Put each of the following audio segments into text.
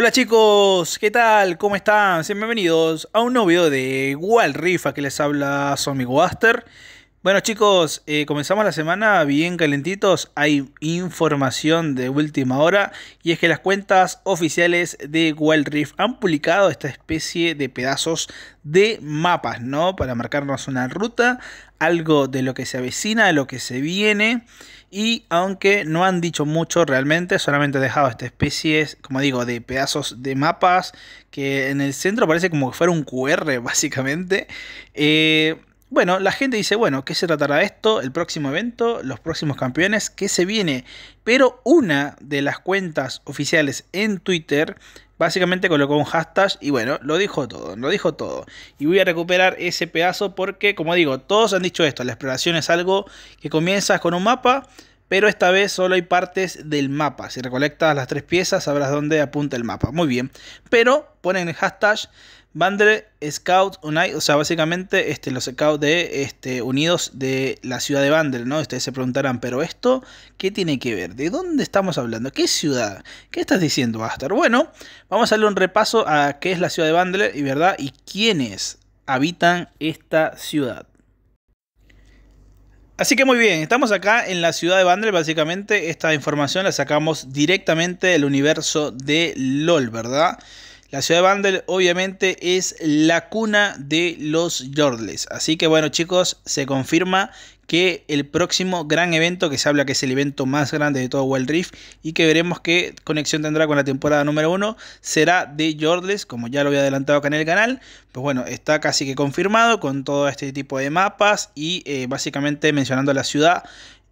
Hola chicos, ¿qué tal? ¿Cómo están? Bienvenidos a un nuevo video de Wall Rifa que les habla su amigo bueno chicos, eh, comenzamos la semana bien calentitos, hay información de última hora y es que las cuentas oficiales de Wild Reef han publicado esta especie de pedazos de mapas, ¿no? Para marcarnos una ruta, algo de lo que se avecina, de lo que se viene y aunque no han dicho mucho realmente, solamente han dejado esta especie, como digo, de pedazos de mapas que en el centro parece como que fuera un QR básicamente. Eh, bueno, la gente dice, bueno, ¿qué se tratará esto? El próximo evento, los próximos campeones, ¿qué se viene? Pero una de las cuentas oficiales en Twitter básicamente colocó un hashtag y bueno, lo dijo todo, lo dijo todo. Y voy a recuperar ese pedazo porque, como digo, todos han dicho esto, la exploración es algo que comienzas con un mapa, pero esta vez solo hay partes del mapa. Si recolectas las tres piezas, sabrás dónde apunta el mapa. Muy bien, pero ponen el hashtag Bandre Scout, Unite, o sea, básicamente este, los Scouts de este, Unidos de la ciudad de Bandel, ¿no? Ustedes se preguntarán, pero esto, ¿qué tiene que ver? ¿De dónde estamos hablando? ¿Qué ciudad? ¿Qué estás diciendo, Astar? Bueno, vamos a darle un repaso a qué es la ciudad de Bandre y verdad y quiénes habitan esta ciudad. Así que muy bien, estamos acá en la ciudad de Bandel, básicamente esta información la sacamos directamente del universo de LOL, ¿verdad? La ciudad de Bundle obviamente es la cuna de los Yordles. Así que bueno chicos, se confirma que el próximo gran evento, que se habla que es el evento más grande de todo Wild Rift y que veremos qué conexión tendrá con la temporada número 1, será de Yordles, como ya lo había adelantado acá en el canal. Pues bueno, está casi que confirmado con todo este tipo de mapas y eh, básicamente mencionando la ciudad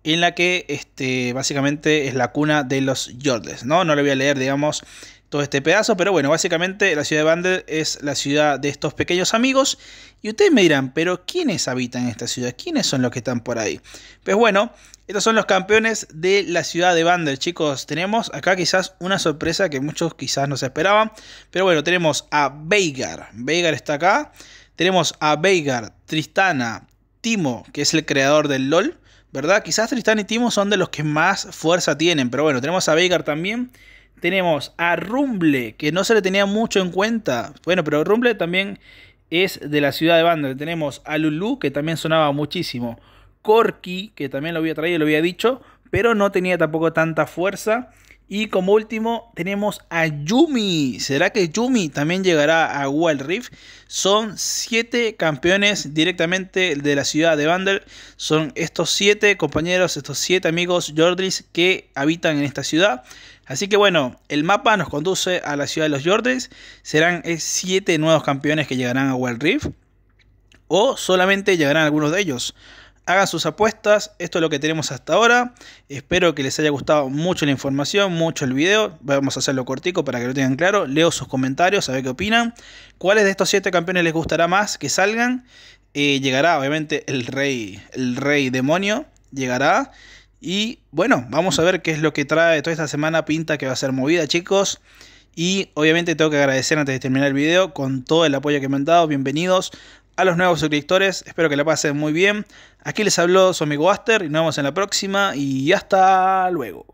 en la que este, básicamente es la cuna de los Yordles, ¿no? No le voy a leer, digamos, todo este pedazo, pero bueno, básicamente la ciudad de Vander es la ciudad de estos pequeños amigos. Y ustedes me dirán, pero ¿quiénes habitan esta ciudad? ¿Quiénes son los que están por ahí? Pues bueno, estos son los campeones de la ciudad de Vander, chicos. Tenemos acá quizás una sorpresa que muchos quizás no se esperaban. Pero bueno, tenemos a Veigar. Veigar está acá. Tenemos a Veigar, Tristana, Timo, que es el creador del LOL. ¿verdad? Quizás Tristan y Timo son de los que más fuerza tienen, pero bueno, tenemos a Baker también. Tenemos a Rumble, que no se le tenía mucho en cuenta. Bueno, pero Rumble también es de la ciudad de Bandle. Tenemos a Lulu, que también sonaba muchísimo. Corky, que también lo había traído, lo había dicho, pero no tenía tampoco tanta fuerza. Y como último tenemos a Yumi. ¿Será que Yumi también llegará a Wild Rift? Son 7 campeones directamente de la ciudad de Vandal. Son estos 7 compañeros, estos 7 amigos jordis que habitan en esta ciudad. Así que bueno, el mapa nos conduce a la ciudad de los Jordis. Serán 7 nuevos campeones que llegarán a Wild Rift. O solamente llegarán algunos de ellos hagan sus apuestas. Esto es lo que tenemos hasta ahora. Espero que les haya gustado mucho la información, mucho el video. Vamos a hacerlo cortico para que lo tengan claro. Leo sus comentarios, a ver qué opinan. ¿Cuáles de estos 7 campeones les gustará más que salgan? Eh, llegará, obviamente, el rey, el rey demonio. Llegará. Y bueno, vamos a ver qué es lo que trae toda esta semana. Pinta que va a ser movida, chicos. Y obviamente tengo que agradecer antes de terminar el video con todo el apoyo que me han dado. Bienvenidos a los nuevos suscriptores, espero que la pasen muy bien. Aquí les habló su amigo Aster y nos vemos en la próxima y hasta luego.